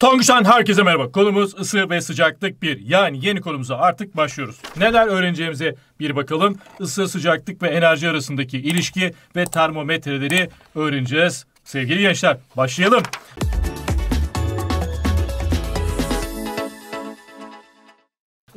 Tonguşan herkese merhaba. Konumuz ısı ve sıcaklık 1. Yani yeni konumuza artık başlıyoruz. Neler öğreneceğimize bir bakalım. Isı, sıcaklık ve enerji arasındaki ilişki ve termometreleri öğreneceğiz. Sevgili gençler başlayalım.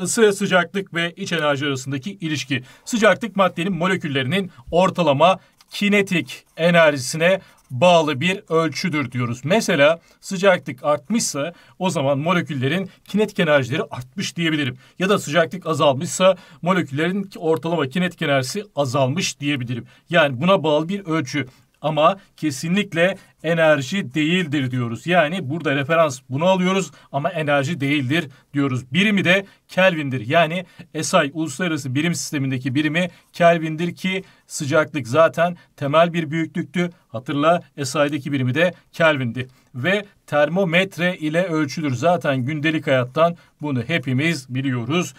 ısı, sıcaklık ve iç enerji arasındaki ilişki. Sıcaklık maddenin moleküllerinin ortalama kinetik enerjisine bağlı bir ölçüdür diyoruz. Mesela sıcaklık artmışsa o zaman moleküllerin kinetik enerjileri artmış diyebilirim. Ya da sıcaklık azalmışsa moleküllerin ortalama kinetik enerjisi azalmış diyebilirim. Yani buna bağlı bir ölçü ama kesinlikle enerji değildir diyoruz. Yani burada referans bunu alıyoruz ama enerji değildir diyoruz. Birimi de Kelvin'dir. Yani SI uluslararası birim sistemindeki birimi Kelvin'dir ki sıcaklık zaten temel bir büyüklüktü. Hatırla SI'deki birimi de Kelvin'di. Ve termometre ile ölçülür. Zaten gündelik hayattan bunu hepimiz biliyoruz.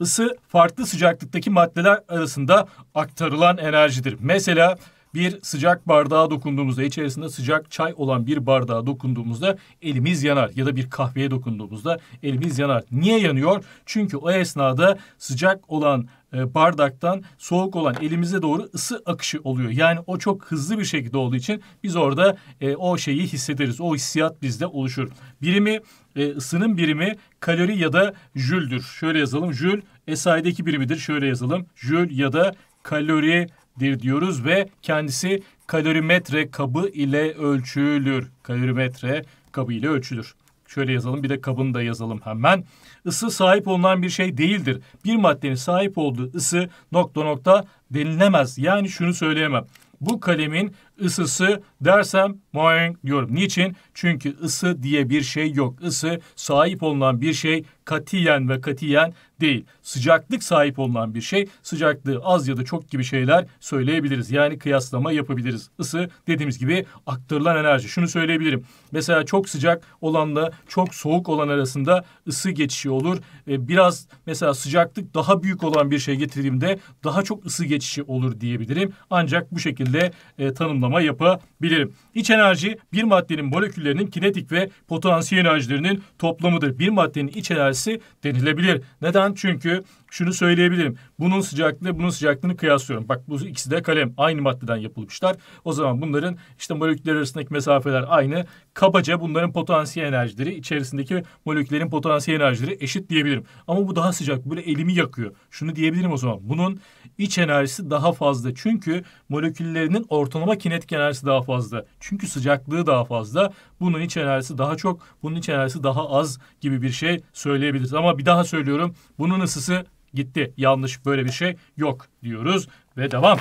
Isı farklı sıcaklıktaki maddeler arasında aktarılan enerjidir. Mesela bir sıcak bardağa dokunduğumuzda içerisinde sıcak çay olan bir bardağa dokunduğumuzda elimiz yanar ya da bir kahveye dokunduğumuzda elimiz yanar. Niye yanıyor? Çünkü o esnada sıcak olan e, bardaktan soğuk olan elimize doğru ısı akışı oluyor. Yani o çok hızlı bir şekilde olduğu için biz orada e, o şeyi hissederiz. O hissiyat bizde oluşur. Birimi e, ısının birimi kalori ya da jüldür. Şöyle yazalım. Jül SI'deki birimidir. Şöyle yazalım. Jül ya da kalori dir diyoruz ve kendisi kalorimetre kabı ile ölçülür. Kalorimetre kabı ile ölçülür. Şöyle yazalım bir de kabını da yazalım hemen. Isı sahip olunan bir şey değildir. Bir maddenin sahip olduğu ısı nokta nokta denilemez. Yani şunu söyleyemem. Bu kalemin ısısı dersem moing diyorum. Niçin? Çünkü ısı diye bir şey yok. Isı sahip olunan bir şey katiyen ve katiyen değil. Sıcaklık sahip olunan bir şey sıcaklığı az ya da çok gibi şeyler söyleyebiliriz. Yani kıyaslama yapabiliriz. Isı dediğimiz gibi aktarılan enerji. Şunu söyleyebilirim. Mesela çok sıcak olanla çok soğuk olan arasında ısı geçişi olur. E, biraz mesela sıcaklık daha büyük olan bir şey getirdiğimde daha çok ısı geçişi olur diyebilirim. Ancak bu şekilde e, tanımlama yapabilirim. İç enerji bir maddenin moleküllerinin kinetik ve potansiyel enerjilerinin toplamıdır. Bir maddenin iç enerjisi meselesi denilebilir. Neden? Çünkü şunu söyleyebilirim. Bunun sıcaklığı bunun sıcaklığını kıyaslıyorum. Bak bu ikisi de kalem aynı maddeden yapılmışlar. O zaman bunların işte moleküller arasındaki mesafeler aynı. Kabaca bunların potansiyel enerjileri içerisindeki moleküllerin potansiyel enerjileri eşit diyebilirim. Ama bu daha sıcak böyle elimi yakıyor. Şunu diyebilirim o zaman. Bunun iç enerjisi daha fazla. Çünkü moleküllerinin ortalama kinetik enerjisi daha fazla. Çünkü sıcaklığı daha fazla. Bunun iç enerjisi daha çok. Bunun iç enerjisi daha az gibi bir şey söyleyebiliriz. Ama bir daha söylüyorum. Bunun ısısı gitti. Yanlış böyle bir şey yok diyoruz ve devam.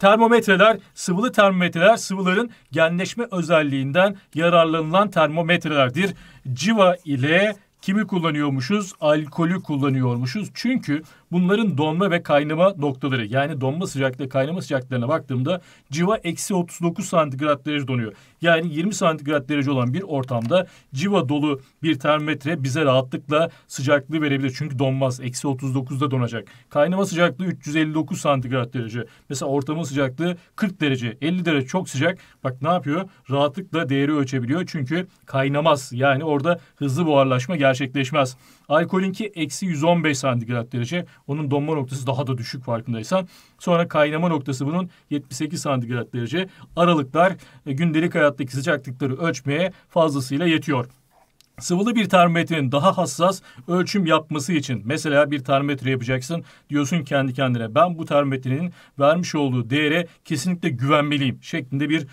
Termometreler, sıvılı termometreler sıvıların genleşme özelliğinden yararlanılan termometrelerdir. Civa ile kimi kullanıyormuşuz? Alkolü kullanıyormuşuz. Çünkü Bunların donma ve kaynama noktaları yani donma sıcaklığı kaynama sıcaklıklarına baktığımda civa eksi 39 santigrat derece donuyor. Yani 20 santigrat derece olan bir ortamda civa dolu bir termometre bize rahatlıkla sıcaklığı verebilir. Çünkü donmaz. Eksi 39'da donacak. Kaynama sıcaklığı 359 santigrat derece. Mesela ortamın sıcaklığı 40 derece. 50 derece çok sıcak. Bak ne yapıyor? Rahatlıkla değeri ölçebiliyor. Çünkü kaynamaz. Yani orada hızlı buharlaşma gerçekleşmez. Alkolünki eksi 115 santigrat derece. Onun donma noktası daha da düşük farkındaysan. Sonra kaynama noktası bunun 78 santigrat derece. Aralıklar e, gündelik hayattaki sıcaklıkları ölçmeye fazlasıyla yetiyor. Sıvılı bir termometrenin daha hassas ölçüm yapması için mesela bir termometre yapacaksın diyorsun kendi kendine ben bu termometrenin vermiş olduğu değere kesinlikle güvenmeliyim şeklinde bir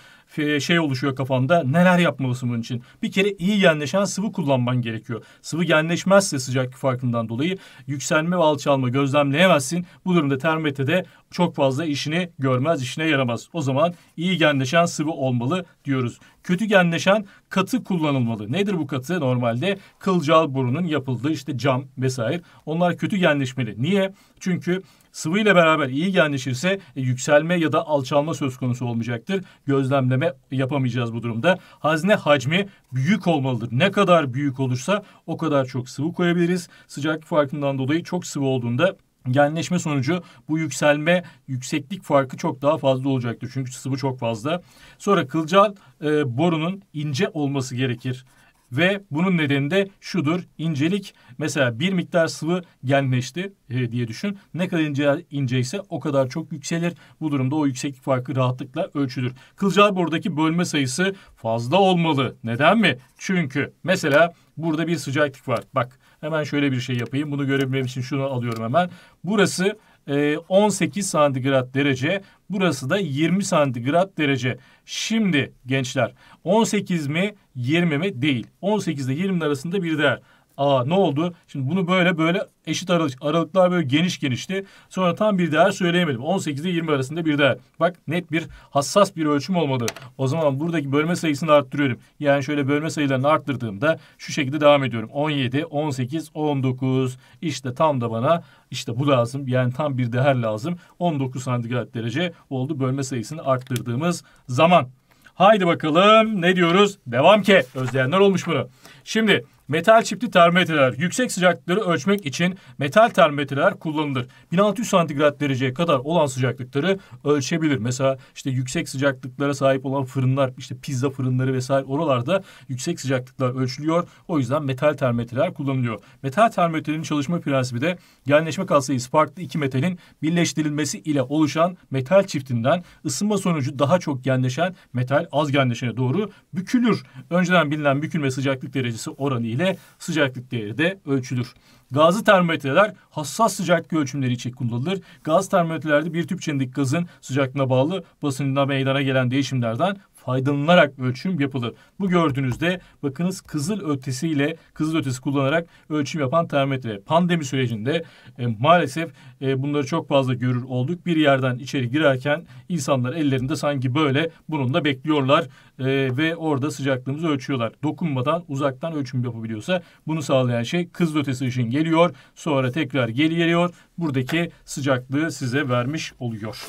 şey oluşuyor kafanda. Neler yapmalısın bunun için? Bir kere iyi genleşen sıvı kullanman gerekiyor. Sıvı genleşmezse sıcak farkından dolayı yükselme ve alçalma gözlemleyemezsin. Bu durumda termometre de çok fazla işini görmez, işine yaramaz. O zaman iyi genleşen sıvı olmalı diyoruz. Kötü genleşen katı kullanılmalı. Nedir bu katı? Normalde kılcal borunun yapıldığı işte cam vesaire. Onlar kötü genleşmeli. Niye? Çünkü Sıvı ile beraber iyi genleşirse e, yükselme ya da alçalma söz konusu olmayacaktır. Gözlemleme yapamayacağız bu durumda. Hazne hacmi büyük olmalıdır. Ne kadar büyük olursa o kadar çok sıvı koyabiliriz. Sıcaklık farkından dolayı çok sıvı olduğunda genleşme sonucu bu yükselme yükseklik farkı çok daha fazla olacaktır. Çünkü sıvı çok fazla. Sonra kılcal e, borunun ince olması gerekir. Ve bunun nedeni de şudur. İncelik mesela bir miktar sıvı genleşti e, diye düşün. Ne kadar ince, ince ise o kadar çok yükselir. Bu durumda o yükseklik farkı rahatlıkla ölçülür. Kılcal buradaki bölme sayısı fazla olmalı. Neden mi? Çünkü mesela burada bir sıcaklık var. Bak hemen şöyle bir şey yapayım. Bunu görebilmem için şunu alıyorum hemen. Burası 18 ee, santigrat derece. Burası da 20 santigrat derece. Şimdi gençler 18 mi 20 mi değil. 18 ile 20 arasında bir değer. Aa ne oldu? Şimdi bunu böyle böyle eşit aralık. Aralıklar böyle geniş genişti. Sonra tam bir değer söyleyemedim. 18 ile 20 arasında bir değer. Bak net bir hassas bir ölçüm olmadı. O zaman buradaki bölme sayısını arttırıyorum. Yani şöyle bölme sayılarını arttırdığımda şu şekilde devam ediyorum. 17, 18, 19. İşte tam da bana işte bu lazım. Yani tam bir değer lazım. 19 santigrat derece oldu bölme sayısını arttırdığımız zaman. Haydi bakalım ne diyoruz? Devam ki. Özleyenler olmuş bunu. Şimdi Metal çipli termometreler yüksek sıcaklıkları ölçmek için metal termometreler kullanılır. 1600 santigrat dereceye kadar olan sıcaklıkları ölçebilir. Mesela işte yüksek sıcaklıklara sahip olan fırınlar, işte pizza fırınları vesaire oralarda yüksek sıcaklıklar ölçülüyor. O yüzden metal termometreler kullanılıyor. Metal termometrenin çalışma prensibi de genleşme katsayısı farklı iki metalin birleştirilmesi ile oluşan metal çiftinden ısınma sonucu daha çok genleşen metal az genleşene doğru bükülür. Önceden bilinen bükülme sıcaklık derecesi oranı itibariyle sıcaklık değeri de ölçülür. Gazlı termometreler hassas sıcaklık ölçümleri için kullanılır. Gaz termometrelerde bir tüp içindeki gazın sıcaklığına bağlı basıncına meydana gelen değişimlerden faydalanarak ölçüm yapılır. Bu gördüğünüzde bakınız kızıl ötesiyle kızıl ötesi kullanarak ölçüm yapan termometre. Pandemi sürecinde e, maalesef e, bunları çok fazla görür olduk. Bir yerden içeri girerken insanlar ellerinde sanki böyle bununla bekliyorlar e, ve orada sıcaklığımızı ölçüyorlar. Dokunmadan uzaktan ölçüm yapabiliyorsa bunu sağlayan şey kızıl ötesi ışın geliyor. Sonra tekrar geri geliyor. Buradaki sıcaklığı size vermiş oluyor.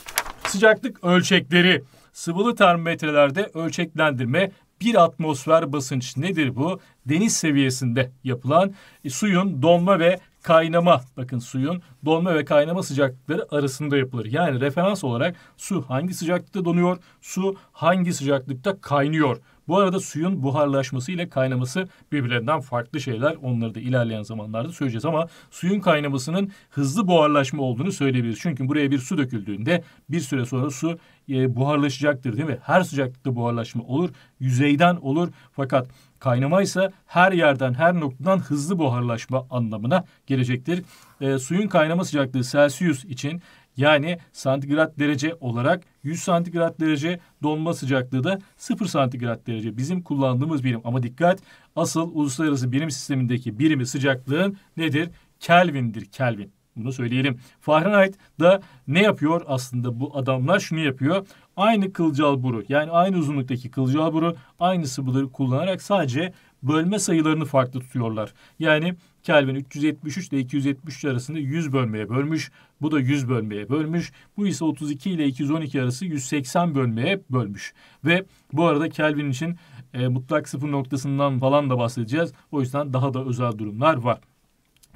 Sıcaklık ölçekleri Sıvılı termometrelerde ölçeklendirme bir atmosfer basınç nedir bu? Deniz seviyesinde yapılan e, suyun donma ve kaynama bakın suyun donma ve kaynama sıcaklıkları arasında yapılır. Yani referans olarak su hangi sıcaklıkta donuyor, su hangi sıcaklıkta kaynıyor bu arada suyun buharlaşması ile kaynaması birbirlerinden farklı şeyler. Onları da ilerleyen zamanlarda söyleyeceğiz ama suyun kaynamasının hızlı buharlaşma olduğunu söyleyebiliriz. Çünkü buraya bir su döküldüğünde bir süre sonra su e, buharlaşacaktır değil mi? Her sıcaklıkta buharlaşma olur, yüzeyden olur fakat kaynama ise her yerden her noktadan hızlı buharlaşma anlamına gelecektir. E, suyun kaynama sıcaklığı Celsius için yani santigrat derece olarak 100 santigrat derece donma sıcaklığı da 0 santigrat derece bizim kullandığımız birim. Ama dikkat asıl uluslararası birim sistemindeki birimi sıcaklığın nedir? Kelvin'dir Kelvin. Bunu söyleyelim. Fahrenheit da ne yapıyor aslında bu adamlar? Şunu yapıyor. Aynı kılcal boru yani aynı uzunluktaki kılcal boru aynı sıvıları kullanarak sadece bölme sayılarını farklı tutuyorlar. Yani Kelvin 373 ile 273 arasında 100 bölmeye bölmüş. Bu da 100 bölmeye bölmüş. Bu ise 32 ile 212 arası 180 bölmeye bölmüş. Ve bu arada Kelvin için e, mutlak sıfır noktasından falan da bahsedeceğiz. O yüzden daha da özel durumlar var.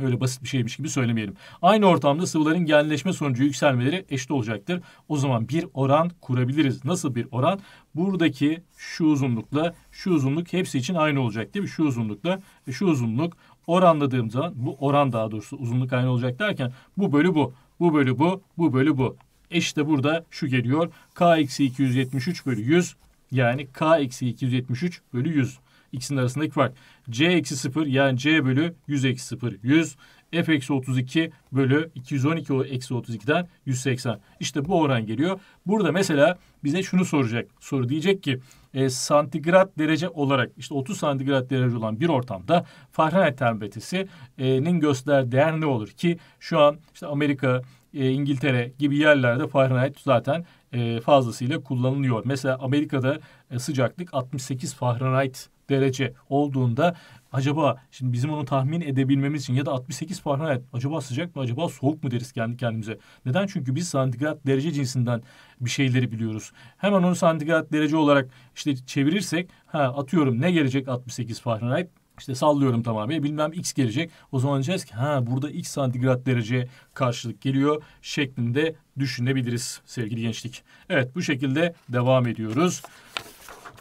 Öyle basit bir şeymiş gibi söylemeyelim. Aynı ortamda sıvıların genleşme sonucu yükselmeleri eşit olacaktır. O zaman bir oran kurabiliriz. Nasıl bir oran? Buradaki şu uzunlukla şu uzunluk hepsi için aynı olacak değil mi? Şu uzunlukla e, şu uzunluk oranladığım zaman bu oran daha doğrusu uzunluk aynı olacak derken bu bölü bu. Bu bölü bu, bu bölü bu. E işte burada şu geliyor. K eksi 273 bölü 100 yani K eksi 273 bölü 100. İkisinin arasındaki fark. C eksi 0 yani C bölü 100 eksi 0 100 f eksi 32 bölü 212 eksi 32'den 180. İşte bu oran geliyor. Burada mesela bize şunu soracak. Soru diyecek ki e, santigrat derece olarak işte 30 santigrat derece olan bir ortamda Fahrenheit termometresinin göster değer ne olur ki şu an işte Amerika, e, İngiltere gibi yerlerde Fahrenheit zaten e, fazlasıyla kullanılıyor. Mesela Amerika'da e, sıcaklık 68 Fahrenheit derece olduğunda acaba şimdi bizim onu tahmin edebilmemiz için ya da 68 Fahrenheit acaba sıcak mı acaba soğuk mu deriz kendi kendimize. Neden? Çünkü biz santigrat derece cinsinden bir şeyleri biliyoruz. Hemen onu santigrat derece olarak işte çevirirsek ha atıyorum ne gelecek 68 Fahrenheit işte sallıyorum tamamen bilmem x gelecek. O zaman diyeceğiz ki ha burada x santigrat derece karşılık geliyor şeklinde düşünebiliriz sevgili gençlik. Evet bu şekilde devam ediyoruz.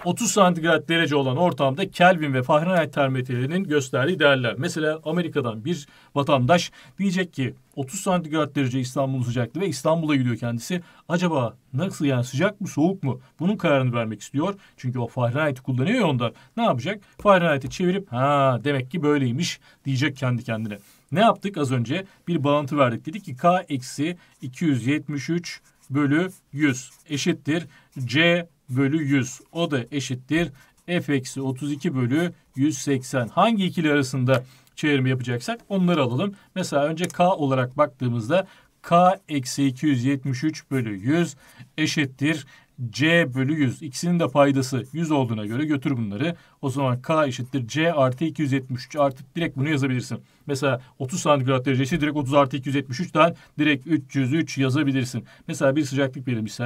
30 santigrat derece olan ortamda Kelvin ve Fahrenheit termometrelerinin gösterdiği değerler. Mesela Amerika'dan bir vatandaş diyecek ki 30 santigrat derece İstanbul'un sıcaklığı ve İstanbul'a gidiyor kendisi. Acaba nasıl yani sıcak mı soğuk mu? Bunun kararını vermek istiyor. Çünkü o Fahrenheit'i kullanıyor ya onlar. Ne yapacak? Fahrenheit'i çevirip ha demek ki böyleymiş diyecek kendi kendine. Ne yaptık az önce? Bir bağıntı verdik. Dedik ki K eksi 273 bölü 100 eşittir C bölü 100. O da eşittir f eksi 32 bölü 180. Hangi ikili arasında çevirme yapacaksak onları alalım. Mesela önce k olarak baktığımızda k eksi 273 bölü 100 eşittir C bölü 100. İkisinin de paydası 100 olduğuna göre götür bunları. O zaman K eşittir C artı 273 artı direkt bunu yazabilirsin. Mesela 30 santigrat derecesi direkt 30 artı 273'ten direkt 303 yazabilirsin. Mesela bir sıcaklık verilmiş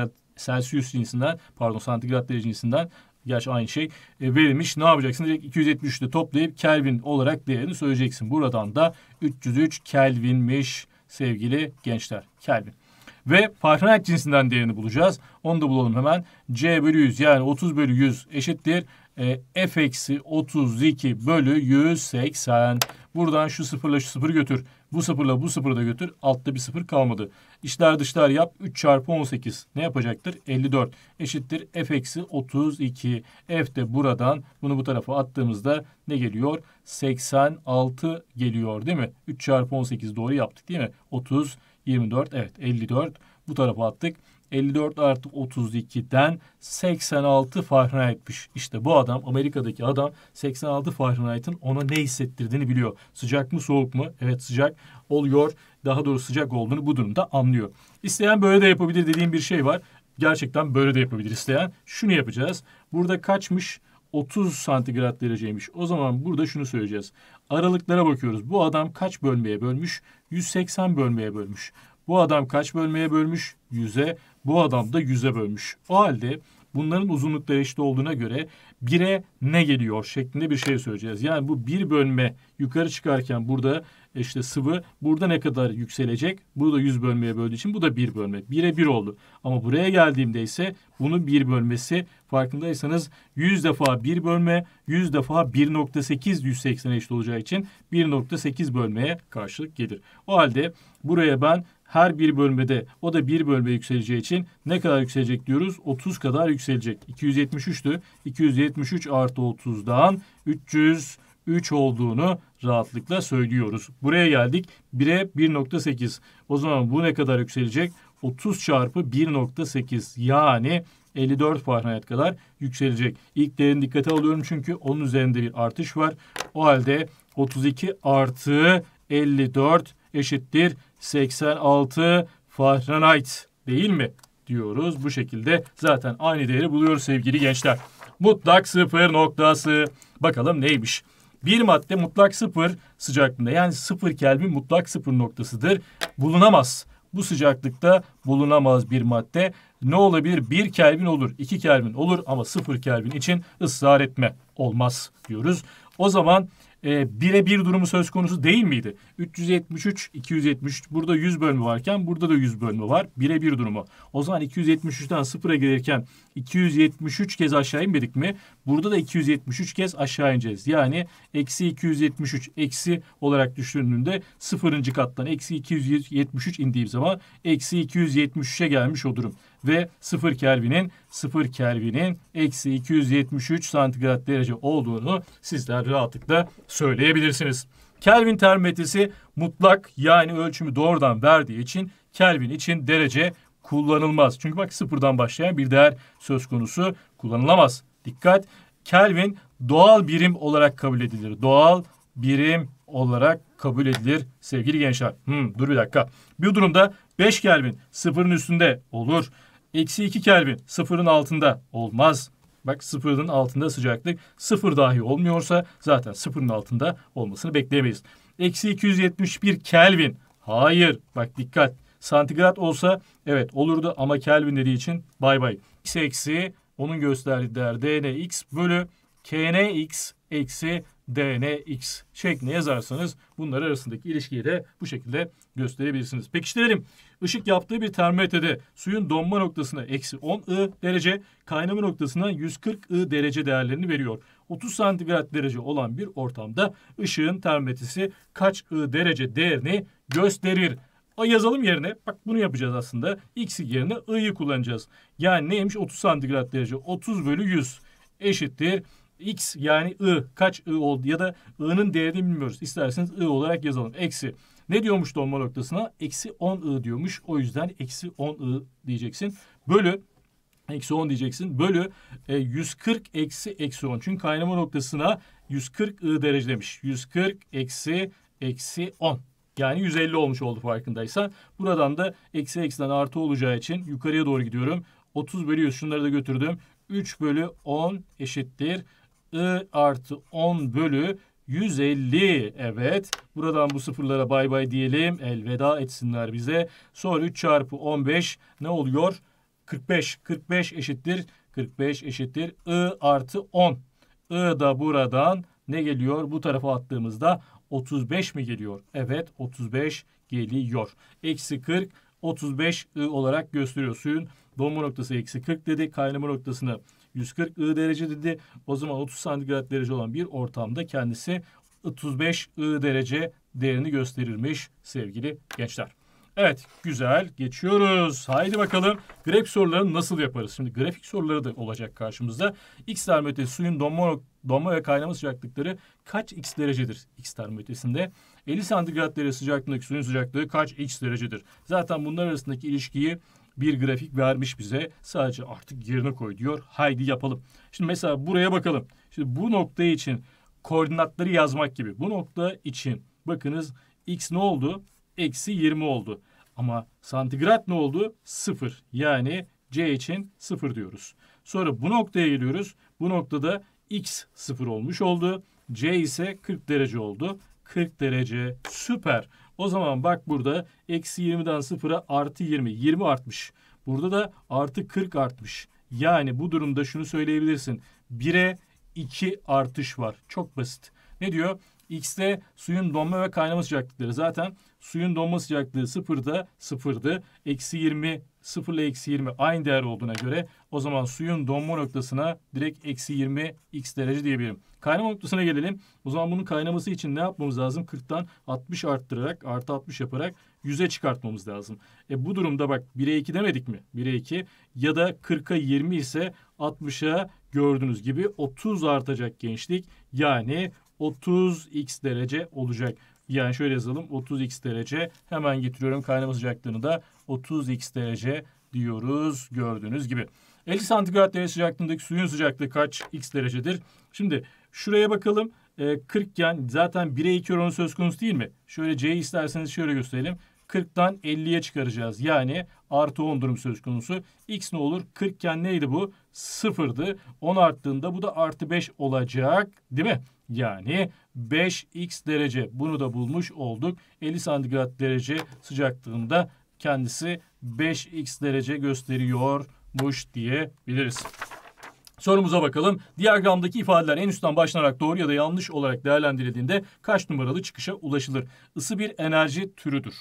Celsius cinsinden pardon santigrat derece cinsinden gerçi aynı şey e, verilmiş. Ne yapacaksın? Direkt 273'te toplayıp Kelvin olarak değerini söyleyeceksin. Buradan da 303 Kelvin'miş sevgili gençler. Kelvin. Ve Parthenet cinsinden değerini bulacağız. Onu da bulalım hemen. C bölü 100 yani 30 bölü 100 eşittir. E, F eksi 32 bölü 180. Buradan şu sıfırla şu sıfır götür. Bu sıfırla bu sıfırı da götür. Altta bir sıfır kalmadı. İşler dışlar yap. 3 çarpı 18 ne yapacaktır? 54 eşittir. F eksi 32. F de buradan bunu bu tarafa attığımızda ne geliyor? 86 geliyor değil mi? 3 çarpı 18 doğru yaptık değil mi? 30 24 evet 54 bu tarafa attık. 54 artı 32'den 86 Fahrenheit'miş. İşte bu adam Amerika'daki adam 86 Fahrenheit'in ona ne hissettirdiğini biliyor. Sıcak mı soğuk mu? Evet sıcak oluyor. Daha doğrusu sıcak olduğunu bu durumda anlıyor. İsteyen böyle de yapabilir dediğim bir şey var. Gerçekten böyle de yapabilir isteyen. Şunu yapacağız. Burada kaçmış? 30 santigrat dereceymiş. O zaman burada şunu söyleyeceğiz. Aralıklara bakıyoruz. Bu adam kaç bölmeye bölmüş? 180 bölmeye bölmüş. Bu adam kaç bölmeye bölmüş? 100'e. Bu adam da 100'e bölmüş. O halde bunların uzunlukları eşit olduğuna göre 1'e ne geliyor şeklinde bir şey söyleyeceğiz. Yani bu 1 bölme yukarı çıkarken burada işte sıvı burada ne kadar yükselecek? Bu da 100 bölmeye böldüğü için bu da 1 bölme. 1'e 1 oldu. Ama buraya geldiğimde ise bunun 1 bölmesi farkındaysanız 100 defa 1 bölme 100 defa 1.8 180 eşit olacağı için 1.8 bölmeye karşılık gelir. O halde buraya ben her bir bölmede o da bir bölme yükseleceği için ne kadar yükselecek diyoruz? 30 kadar yükselecek. 273'tü. 273 artı 30'dan 300 3 olduğunu rahatlıkla söylüyoruz. Buraya geldik. 1'e 1.8. O zaman bu ne kadar yükselecek? 30 çarpı 1.8 yani 54 Fahrenheit kadar yükselecek. İlk değerini dikkate alıyorum çünkü onun üzerinde bir artış var. O halde 32 artı 54 eşittir 86 Fahrenheit değil mi? diyoruz. Bu şekilde zaten aynı değeri buluyoruz sevgili gençler. Mutlak sıfır noktası. Bakalım neymiş? Bir madde mutlak sıfır sıcaklığında yani sıfır Kelvin mutlak sıfır noktasıdır. Bulunamaz. Bu sıcaklıkta bulunamaz bir madde. Ne olabilir? Bir Kelvin olur, iki Kelvin olur ama sıfır Kelvin için ısrar etme. Olmaz diyoruz. O zaman e, birebir durumu söz konusu değil miydi? 373, 273 burada 100 bölme varken burada da 100 bölme var. Birebir durumu. O zaman 273'ten sıfıra gelirken 273 kez aşağı inmedik mi? Burada da 273 kez aşağı ineceğiz. Yani eksi 273 eksi olarak düşündüğünde sıfırıncı kattan eksi 273 indiğim zaman eksi 273'e gelmiş olurum. Ve sıfır Kelvin'in sıfır Kelvin'in eksi 273 santigrat derece olduğunu sizler rahatlıkla söyleyebilirsiniz. Kelvin termometresi mutlak yani ölçümü doğrudan verdiği için Kelvin için derece kullanılmaz. Çünkü bak sıfırdan başlayan bir değer söz konusu kullanılamaz. Dikkat Kelvin doğal birim olarak kabul edilir. Doğal birim olarak kabul edilir sevgili gençler. Hmm, dur bir dakika. Bu durumda 5 Kelvin sıfırın üstünde olur. Eksi 2 Kelvin sıfırın altında olmaz. Bak sıfırın altında sıcaklık sıfır dahi olmuyorsa zaten sıfırın altında olmasını bekleyemeyiz. Eksi 271 Kelvin. Hayır bak dikkat. Santigrat olsa evet olurdu ama Kelvin dediği için bay bay. eksi onun gösterdiği değer dnx bölü knx eksi dnx şeklinde yazarsanız bunlar arasındaki ilişkiyi de bu şekilde gösterebilirsiniz. Pekiştirelim. Işık yaptığı bir termometrede suyun donma noktasına eksi 10 I derece, kaynama noktasına 140 I derece değerlerini veriyor. 30 santigrat derece olan bir ortamda ışığın termometresi kaç I derece değerini gösterir? A yazalım yerine. Bak bunu yapacağız aslında. X yerine I'yi kullanacağız. Yani neymiş? 30 santigrat derece. 30 bölü 100 eşittir. X yani I. Kaç I oldu? Ya da I'nın değerini bilmiyoruz. İsterseniz I olarak yazalım. Eksi. Ne diyormuş dolma noktasına? Eksi 10 I diyormuş. O yüzden eksi 10 I diyeceksin. Bölü Eksi 10 diyeceksin. Bölü e, 140 eksi eksi 10. Çünkü kaynama noktasına 140 I derece demiş. 140 eksi eksi 10. Yani 150 olmuş oldu farkındaysa. Buradan da eksi eksiden artı olacağı için yukarıya doğru gidiyorum. 30 bölü 100 şunları da götürdüm. 3 bölü 10 eşittir. I artı 10 bölü 150 evet. Buradan bu sıfırlara bay bay diyelim. Elveda etsinler bize. Sonra 3 çarpı 15 ne oluyor? 45. 45 eşittir. 45 eşittir. I artı 10. I da buradan ne geliyor? Bu tarafa attığımızda 35 mi geliyor? Evet 35 geliyor. Eksi 40 35 I olarak gösteriyor. Suyun donma noktası eksi 40 dedi. Kaynama noktasını 140 I derece dedi. O zaman 30 santigrat derece olan bir ortamda kendisi 35 I derece değerini gösterirmiş sevgili gençler. Evet güzel geçiyoruz. Haydi bakalım grafik sorularını nasıl yaparız? Şimdi grafik soruları da olacak karşımızda. X termometre suyun donma, donma ve kaynama sıcaklıkları kaç x derecedir X termometresinde? 50 santigrat derece sıcaklığındaki suyun sıcaklığı kaç x derecedir? Zaten bunlar arasındaki ilişkiyi bir grafik vermiş bize. Sadece artık yerine koy diyor. Haydi yapalım. Şimdi mesela buraya bakalım. Şimdi bu nokta için koordinatları yazmak gibi. Bu nokta için bakınız x ne oldu? eksi 20 oldu. Ama santigrat ne oldu? 0. Yani C için 0 diyoruz. Sonra bu noktaya geliyoruz. Bu noktada X 0 olmuş oldu. C ise 40 derece oldu. 40 derece süper. O zaman bak burada eksi 20'den 0'a artı 20. 20 artmış. Burada da artı 40 artmış. Yani bu durumda şunu söyleyebilirsin. 1'e 2 artış var. Çok basit. Ne diyor? X'de suyun donma ve kaynama sıcaklıkları. Zaten suyun donma sıcaklığı sıfırda sıfırdı. Eksi 20 sıfır ile eksi 20 aynı değer olduğuna göre o zaman suyun donma noktasına direkt eksi 20 x derece diyebilirim. Kaynama noktasına gelelim. O zaman bunun kaynaması için ne yapmamız lazım? 40'tan 60 arttırarak artı 60 yaparak 100'e çıkartmamız lazım. E bu durumda bak 1'e 2 demedik mi? 1'e 2 ya da 40'a 20 ise 60'a gördüğünüz gibi 30 artacak gençlik. Yani 30x derece olacak. Yani şöyle yazalım 30x derece hemen getiriyorum kaynama sıcaklığını da 30x derece diyoruz gördüğünüz gibi. 50 santigrat derece sıcaklığındaki suyun sıcaklığı kaç x derecedir? Şimdi şuraya bakalım. E, 40 iken zaten 1'e 2 oranı söz konusu değil mi? Şöyle C isterseniz şöyle gösterelim. 40'tan 50'ye çıkaracağız. Yani artı 10 durum söz konusu. X ne olur? 40 iken neydi bu? 0'dı. 10 arttığında bu da artı 5 olacak. Değil mi? Yani 5x derece bunu da bulmuş olduk. 50 santigrat derece sıcaklığında kendisi 5x derece gösteriyormuş diyebiliriz. Sorumuza bakalım. Diyagramdaki ifadeler en üstten başlanarak doğru ya da yanlış olarak değerlendirildiğinde kaç numaralı çıkışa ulaşılır? Isı bir enerji türüdür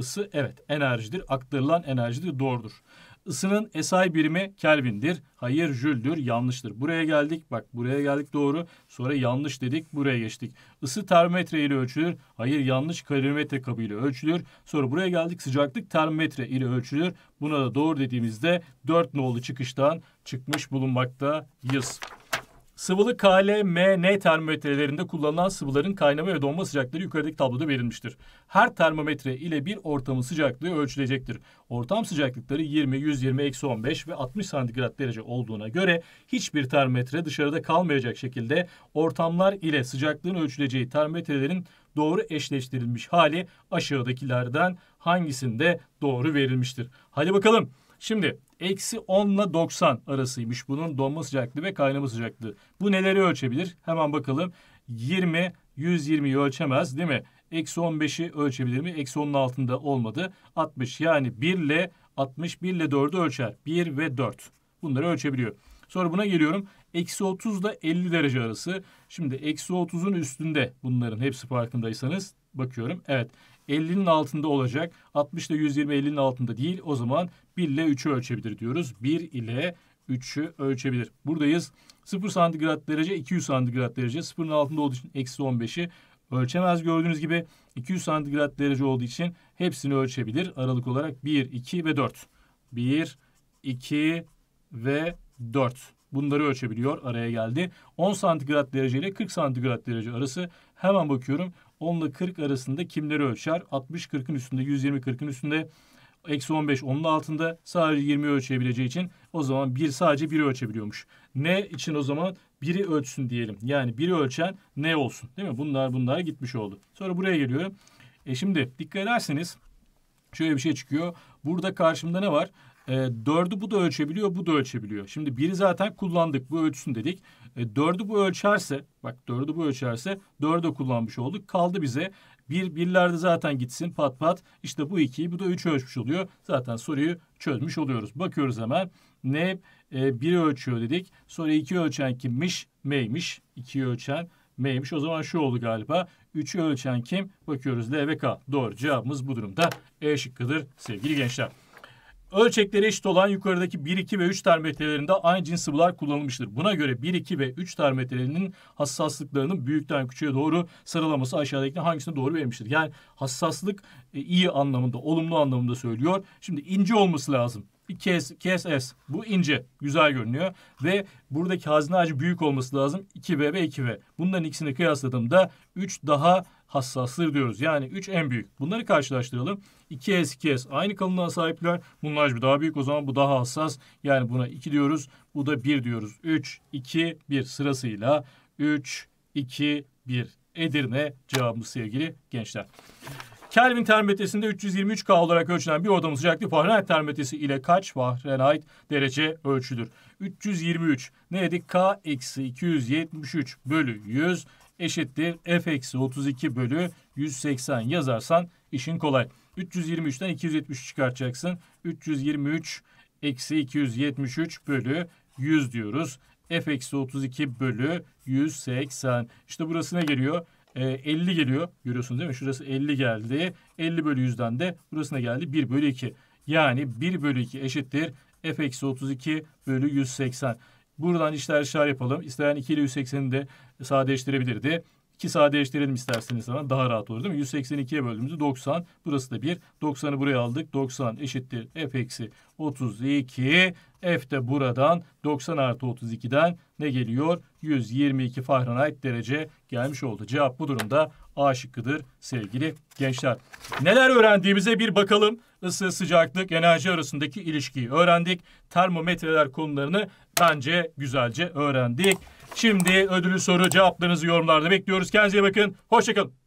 ısı evet enerjidir. Aktarılan enerjidir. Doğrudur. Isının SI birimi Kelvin'dir. Hayır jüldür. Yanlıştır. Buraya geldik. Bak buraya geldik doğru. Sonra yanlış dedik. Buraya geçtik. Isı termometre ile ölçülür. Hayır yanlış kalorimetre kabı ile ölçülür. Sonra buraya geldik. Sıcaklık termometre ile ölçülür. Buna da doğru dediğimizde 4 nolu çıkıştan çıkmış bulunmaktayız. Sıvılı KL, M, N termometrelerinde kullanılan sıvıların kaynama ve donma sıcakları yukarıdaki tabloda verilmiştir. Her termometre ile bir ortamın sıcaklığı ölçülecektir. Ortam sıcaklıkları 20, 120, eksi 15 ve 60 santigrat derece olduğuna göre hiçbir termometre dışarıda kalmayacak şekilde ortamlar ile sıcaklığın ölçüleceği termometrelerin doğru eşleştirilmiş hali aşağıdakilerden hangisinde doğru verilmiştir. Hadi bakalım. Şimdi eksi 10 ile 90 arasıymış. Bunun donma sıcaklığı ve kaynama sıcaklığı. Bu neleri ölçebilir? Hemen bakalım. 20, 120'yi ölçemez değil mi? Eksi 15'i ölçebilir mi? Eksi 10'un altında olmadı. 60 yani 1 ile 61 ile 4'ü ölçer. 1 ve 4. Bunları ölçebiliyor. Sonra buna geliyorum. Eksi 30 ile 50 derece arası. Şimdi eksi 30'un üstünde bunların hepsi farkındaysanız bakıyorum. Evet 50'nin altında olacak. 60 ile 120 50'nin altında değil. O zaman 1 ile 3'ü ölçebilir diyoruz. 1 ile 3'ü ölçebilir. Buradayız. 0 santigrat derece 200 santigrat derece. 0'ın altında olduğu için eksi 15'i ölçemez. Gördüğünüz gibi 200 santigrat derece olduğu için hepsini ölçebilir. Aralık olarak 1, 2 ve 4. 1, 2 ve 4. Bunları ölçebiliyor. Araya geldi. 10 santigrat derece ile 40 santigrat derece arası. Hemen bakıyorum. 10 ile 40 arasında kimleri ölçer? 60 40'ın üstünde, 120 40'ın üstünde, eksi 15 onun altında sadece 20 ölçebileceği için o zaman bir sadece biri ölçebiliyormuş. Ne için o zaman? Biri ölçsün diyelim. Yani biri ölçen ne olsun? Değil mi? Bunlar bunlar gitmiş oldu. Sonra buraya geliyor. E şimdi dikkat ederseniz şöyle bir şey çıkıyor. Burada karşımda ne var? E, 4'ü bu da ölçebiliyor, bu da ölçebiliyor. Şimdi biri zaten kullandık, bu ölçsün dedik. E, 4'ü bu ölçerse, bak 4'ü bu ölçerse 4'ü kullanmış olduk. Kaldı bize bir, birlerde zaten gitsin pat pat. İşte bu 2'yi, bu da 3'ü ölçmüş oluyor. Zaten soruyu çözmüş oluyoruz. Bakıyoruz hemen. Ne? E, biri ölçüyor dedik. Sonra 2 ölçen kimmiş? M'ymiş. 2'yi ölçen M'ymiş. O zaman şu oldu galiba. 3'ü ölçen kim? Bakıyoruz L ve K. Doğru cevabımız bu durumda E şıkkıdır sevgili gençler. Ölçekleri eşit olan yukarıdaki 1, 2 ve 3 termometrelerinde aynı cins sıvılar kullanılmıştır. Buna göre 1, 2 ve 3 termometrelerinin hassaslıklarının büyükten küçüğe doğru sıralaması aşağıdakinin hangisine doğru vermiştir. Yani hassaslık e, iyi anlamında, olumlu anlamında söylüyor. Şimdi ince olması lazım. Bir kes, Bu ince. Güzel görünüyor. Ve buradaki hazine ağacı büyük olması lazım. 2V ve 2V. Bunların ikisini kıyasladığımda 3 daha hassastır diyoruz. Yani 3 en büyük. Bunları karşılaştıralım. 2S 2S aynı kalınlığa sahipler. bunlar hacmi daha büyük o zaman bu daha hassas. Yani buna 2 diyoruz. Bu da 1 diyoruz. 3, 2, 1 sırasıyla 3, 2, 1 Edirne cevabımız sevgili gençler. Kelvin termometresinde 323K olarak ölçülen bir odamın sıcaklığı Fahrenheit termometresi ile kaç Fahrenheit derece ölçülür? 323 ne dedik? K eksi 273 bölü 100 eşittir f eksi 32 bölü 180 yazarsan işin kolay. 323'ten 273 çıkartacaksın. 323 eksi 273 bölü 100 diyoruz. f eksi 32 bölü 180. İşte burası ne geliyor? E, ee, 50 geliyor. Görüyorsunuz değil mi? Şurası 50 geldi. 50 bölü 100'den de burasına geldi 1 bölü 2. Yani 1 bölü 2 eşittir f eksi 32 bölü 180. Buradan işler şar yapalım. İsteyen 2 ile 180'i de sadeleştirebilirdi. 2 sadeleştirelim isterseniz zaman daha rahat olur değil mi? 182'ye böldüğümüzde 90. Burası da 1. 90'ı buraya aldık. 90 eşittir f eksi 32. F de buradan 90 artı 32'den ne geliyor? 122 Fahrenheit derece gelmiş oldu. Cevap bu durumda A şıkkıdır sevgili gençler. Neler öğrendiğimize bir bakalım. Isı, sıcaklık, enerji arasındaki ilişkiyi öğrendik. Termometreler konularını bence güzelce öğrendik. Şimdi ödülü soru cevaplarınızı yorumlarda bekliyoruz. Kendinize bakın. Hoşçakalın.